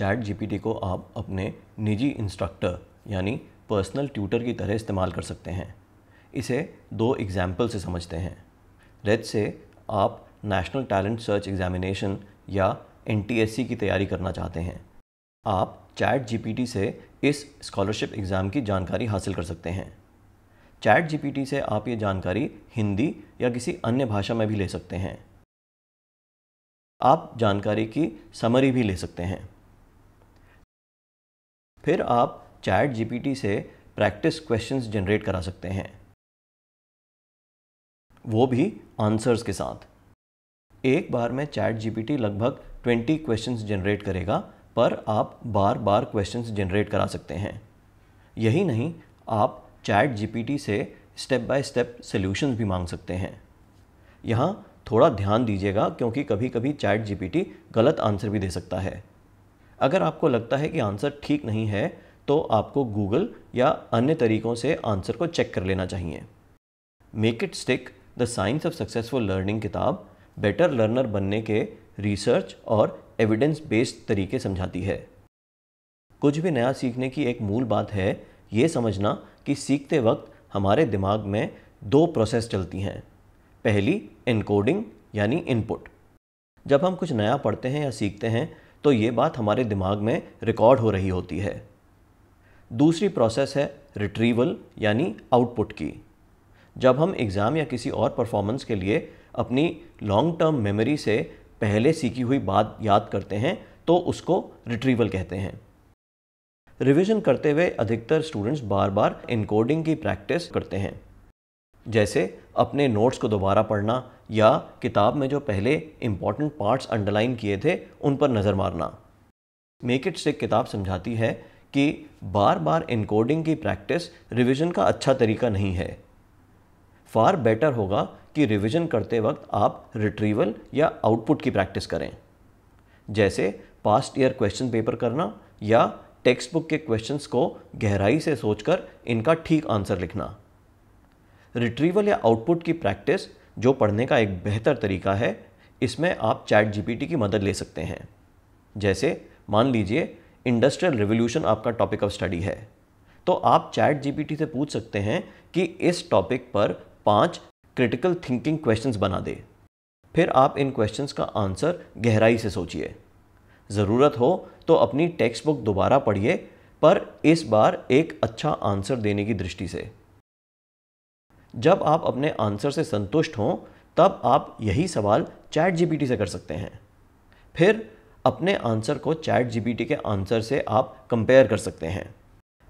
chat GPT को आप अपने निजी इंस्ट्रक्टर यानी पर्सनल ट्यूटर की तरह इस्तेमाल कर सकते हैं इसे दो एग्जाम्पल से समझते हैं रेड से आप नेशनल टैलेंट सर्च एग्जामिनेशन या एन की तैयारी करना चाहते हैं आप चैट जी से इस स्कॉलरशिप एग्ज़ाम की जानकारी हासिल कर सकते हैं चैट जी से आप ये जानकारी हिंदी या किसी अन्य भाषा में भी ले सकते हैं आप जानकारी की समरी भी ले सकते हैं फिर आप चैट जीपीटी से प्रैक्टिस क्वेश्चंस जनरेट करा सकते हैं वो भी आंसर्स के साथ एक बार में चैट जीपीटी लगभग 20 क्वेश्चंस जनरेट करेगा पर आप बार बार क्वेश्चंस जनरेट करा सकते हैं यही नहीं आप चैट जीपीटी से स्टेप बाय स्टेप सॉल्यूशंस भी मांग सकते हैं यहाँ थोड़ा ध्यान दीजिएगा क्योंकि कभी कभी चैट जीपीटी गलत आंसर भी दे सकता है अगर आपको लगता है कि आंसर ठीक नहीं है तो आपको गूगल या अन्य तरीक़ों से आंसर को चेक कर लेना चाहिए make it stick the science of successful learning किताब बेटर लर्नर बनने के रिसर्च और एविडेंस बेस्ड तरीके समझाती है कुछ भी नया सीखने की एक मूल बात है ये समझना कि सीखते वक्त हमारे दिमाग में दो प्रोसेस चलती हैं पहली इनकोडिंग यानी इनपुट जब हम कुछ नया पढ़ते हैं या सीखते हैं तो ये बात हमारे दिमाग में रिकॉर्ड हो रही होती है दूसरी प्रोसेस है रिट्रीवल यानी आउटपुट की जब हम एग्ज़ाम या किसी और परफॉर्मेंस के लिए अपनी लॉन्ग टर्म मेमोरी से पहले सीखी हुई बात याद करते हैं तो उसको रिट्रीवल कहते हैं रिवीजन करते हुए अधिकतर स्टूडेंट्स बार बार इनकोडिंग की प्रैक्टिस करते हैं जैसे अपने नोट्स को दोबारा पढ़ना या किताब में जो पहले इम्पॉर्टेंट पार्ट्स अंडरलाइन किए थे उन पर नज़र मारना मेक इट से किताब समझाती है कि बार बार इनकोडिंग की प्रैक्टिस रिवीजन का अच्छा तरीका नहीं है फार बेटर होगा कि रिवीजन करते वक्त आप रिट्रीवल या आउटपुट की प्रैक्टिस करें जैसे पास्ट ईयर क्वेश्चन पेपर करना या टेक्स्ट बुक के क्वेश्चंस को गहराई से सोचकर इनका ठीक आंसर लिखना रिट्रीवल या आउटपुट की प्रैक्टिस जो पढ़ने का एक बेहतर तरीका है इसमें आप चैट जीपीटी की मदद ले सकते हैं जैसे मान लीजिए इंडस्ट्रियल रिवोल्यूशन आपका टॉपिक ऑफ स्टडी है तो आप चैट जीपीटी से पूछ सकते हैं कि इस टॉपिक पर पांच क्रिटिकल थिंकिंग क्वेश्चंस बना दे फिर आप इन क्वेश्चंस का आंसर गहराई से सोचिए ज़रूरत हो तो अपनी टेक्स्ट बुक दोबारा पढ़िए पर इस बार एक अच्छा आंसर देने की दृष्टि से जब आप अपने आंसर से संतुष्ट हों तब आप यही सवाल चैट जीपीटी से कर सकते हैं फिर अपने आंसर को चैट जीपीटी के आंसर से आप कंपेयर कर सकते हैं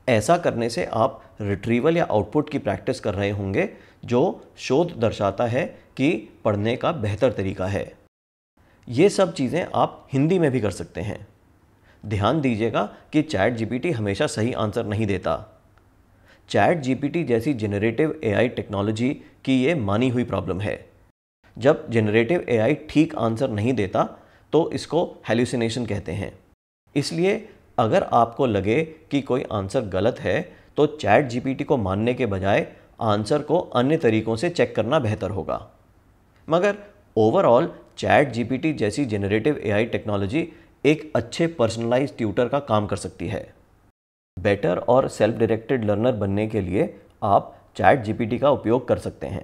ऐसा करने से आप रिट्रीवल या आउटपुट की प्रैक्टिस कर रहे होंगे जो शोध दर्शाता है कि पढ़ने का बेहतर तरीका है ये सब चीज़ें आप हिंदी में भी कर सकते हैं ध्यान दीजिएगा कि चैट जीपीटी हमेशा सही आंसर नहीं देता चैट जीपीटी जैसी जेनरेटिव एआई टेक्नोलॉजी की ये मानी हुई प्रॉब्लम है जब जेनरेटिव एआई ठीक आंसर नहीं देता तो इसको हेल्यूसिनेशन कहते हैं इसलिए अगर आपको लगे कि कोई आंसर गलत है तो चैट जीपीटी को मानने के बजाय आंसर को अन्य तरीकों से चेक करना बेहतर होगा मगर ओवरऑल चैट जीपीटी जैसी जेनरेटिव एआई टेक्नोलॉजी एक अच्छे पर्सनलाइज ट्यूटर का काम कर सकती है बेटर और सेल्फ डायरेक्टेड लर्नर बनने के लिए आप चैट जीपीटी का उपयोग कर सकते हैं